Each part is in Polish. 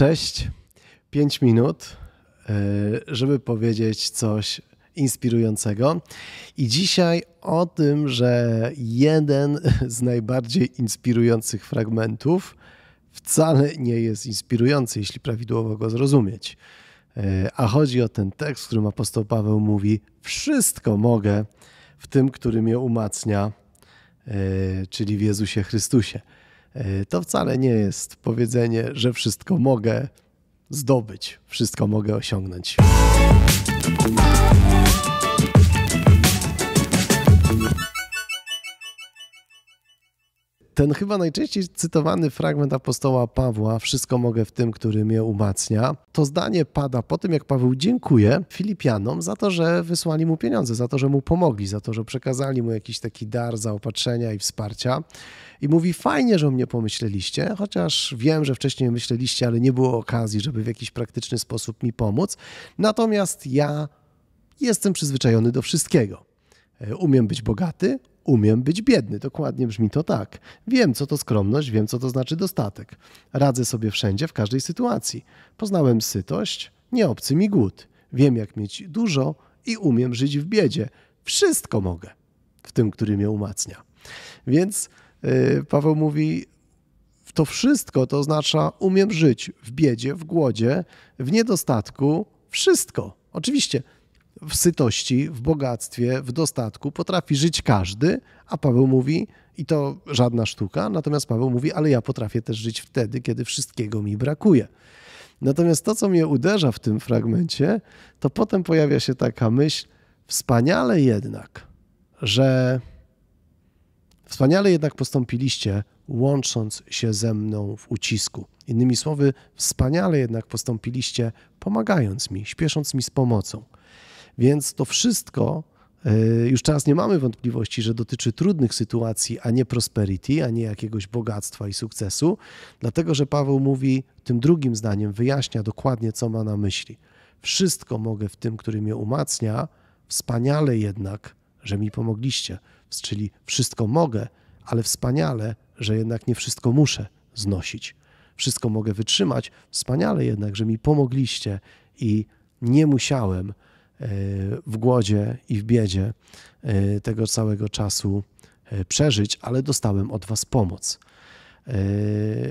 Cześć. Pięć minut, e, żeby powiedzieć coś inspirującego. I dzisiaj o tym, że jeden z najbardziej inspirujących fragmentów wcale nie jest inspirujący, jeśli prawidłowo go zrozumieć. E, a chodzi o ten tekst, w którym apostoł Paweł mówi: Wszystko mogę w tym, który mnie umacnia, e, czyli w Jezusie Chrystusie. E, to wcale nie jest powiedzenie, że wszystko mogę zdobyć, wszystko mogę osiągnąć. ten chyba najczęściej cytowany fragment apostoła Pawła, wszystko mogę w tym, który mnie umacnia, to zdanie pada po tym, jak Paweł dziękuje Filipianom za to, że wysłali mu pieniądze, za to, że mu pomogli, za to, że przekazali mu jakiś taki dar zaopatrzenia i wsparcia. I mówi, fajnie, że o mnie pomyśleliście, chociaż wiem, że wcześniej myśleliście, ale nie było okazji, żeby w jakiś praktyczny sposób mi pomóc. Natomiast ja jestem przyzwyczajony do wszystkiego. E, umiem być bogaty, Umiem być biedny, dokładnie brzmi to tak. Wiem, co to skromność, wiem, co to znaczy dostatek. Radzę sobie wszędzie, w każdej sytuacji. Poznałem sytość, nie obcy mi głód. Wiem, jak mieć dużo i umiem żyć w biedzie. Wszystko mogę w tym, który mnie umacnia. Więc yy, Paweł mówi: To wszystko to oznacza, umiem żyć w biedzie, w głodzie, w niedostatku, wszystko. Oczywiście w sytości, w bogactwie, w dostatku potrafi żyć każdy, a Paweł mówi, i to żadna sztuka, natomiast Paweł mówi, ale ja potrafię też żyć wtedy, kiedy wszystkiego mi brakuje. Natomiast to, co mnie uderza w tym fragmencie, to potem pojawia się taka myśl, wspaniale jednak, że wspaniale jednak postąpiliście, łącząc się ze mną w ucisku. Innymi słowy, wspaniale jednak postąpiliście, pomagając mi, śpiesząc mi z pomocą. Więc to wszystko e, już teraz nie mamy wątpliwości, że dotyczy trudnych sytuacji, a nie prosperity, a nie jakiegoś bogactwa i sukcesu, dlatego że Paweł mówi tym drugim zdaniem, wyjaśnia dokładnie, co ma na myśli. Wszystko mogę w tym, który mnie umacnia, wspaniale jednak, że mi pomogliście. Czyli wszystko mogę, ale wspaniale, że jednak nie wszystko muszę znosić. Wszystko mogę wytrzymać, wspaniale jednak, że mi pomogliście i nie musiałem E, w głodzie i w biedzie e, tego całego czasu e, przeżyć, ale dostałem od Was pomoc.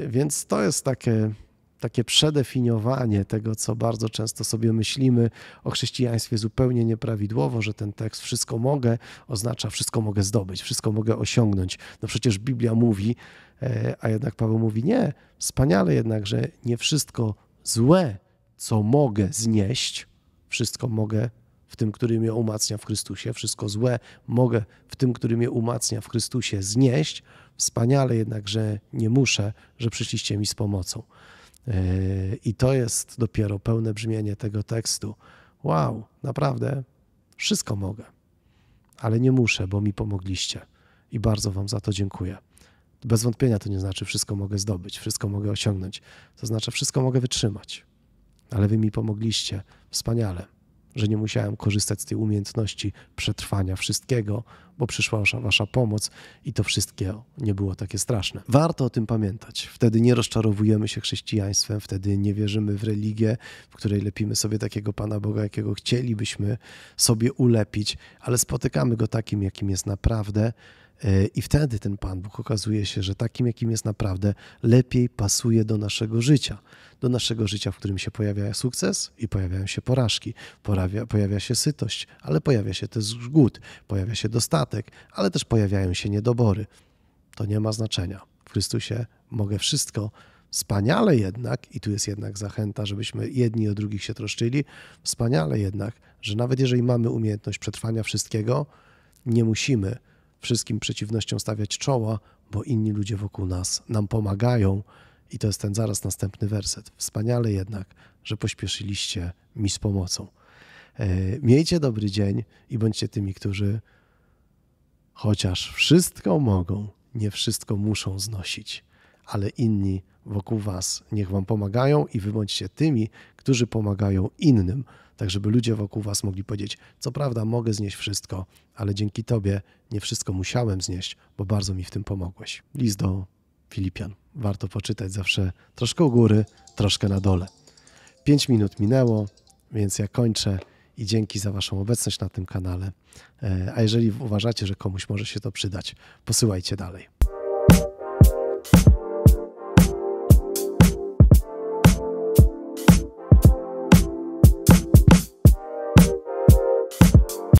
Więc to jest takie, takie przedefiniowanie tego, co bardzo często sobie myślimy o chrześcijaństwie zupełnie nieprawidłowo, że ten tekst wszystko mogę oznacza wszystko mogę zdobyć, wszystko mogę osiągnąć. No przecież Biblia mówi, a jednak Paweł mówi nie, wspaniale jednak, że nie wszystko złe, co mogę znieść, wszystko mogę w tym, który mnie umacnia w Chrystusie. Wszystko złe mogę w tym, który mnie umacnia w Chrystusie, znieść. Wspaniale jednak, że nie muszę, że przyszliście mi z pomocą. E, I to jest dopiero pełne brzmienie tego tekstu. Wow, naprawdę wszystko mogę, ale nie muszę, bo mi pomogliście i bardzo Wam za to dziękuję. Bez wątpienia to nie znaczy wszystko mogę zdobyć, wszystko mogę osiągnąć. To znaczy wszystko mogę wytrzymać. Ale Wy mi pomogliście. Wspaniale że nie musiałem korzystać z tej umiejętności przetrwania wszystkiego, bo przyszła wasza pomoc i to wszystkie nie było takie straszne. Warto o tym pamiętać. Wtedy nie rozczarowujemy się chrześcijaństwem, wtedy nie wierzymy w religię, w której lepimy sobie takiego Pana Boga, jakiego chcielibyśmy sobie ulepić, ale spotykamy go takim, jakim jest naprawdę E, I wtedy ten Pan Bóg okazuje się, że takim, jakim jest naprawdę, lepiej pasuje do naszego życia. Do naszego życia, w którym się pojawia sukces i pojawiają się porażki, pojawia, pojawia się sytość, ale pojawia się też głód, pojawia się dostatek, ale też pojawiają się niedobory. To nie ma znaczenia. W Chrystusie mogę wszystko. Wspaniale jednak, i tu jest jednak zachęta, żebyśmy jedni o drugich się troszczyli, wspaniale jednak, że nawet jeżeli mamy umiejętność przetrwania wszystkiego, nie musimy wszystkim przeciwnościom stawiać czoła, bo inni ludzie wokół nas nam pomagają. I to jest ten zaraz następny werset. Wspaniale jednak, że pośpieszyliście mi z pomocą. E, miejcie dobry dzień i bądźcie tymi, którzy chociaż wszystko mogą, nie wszystko muszą znosić ale inni wokół Was niech Wam pomagają i wy bądźcie tymi, którzy pomagają innym, tak żeby ludzie wokół Was mogli powiedzieć: Co prawda, mogę znieść wszystko, ale dzięki Tobie nie wszystko musiałem znieść, bo bardzo mi w tym pomogłeś. List do Filipian. Warto poczytać zawsze troszkę u góry, troszkę na dole. Pięć minut minęło, więc ja kończę i dzięki za Waszą obecność na tym kanale. E, a jeżeli uważacie, że komuś może się to przydać, posyłajcie dalej.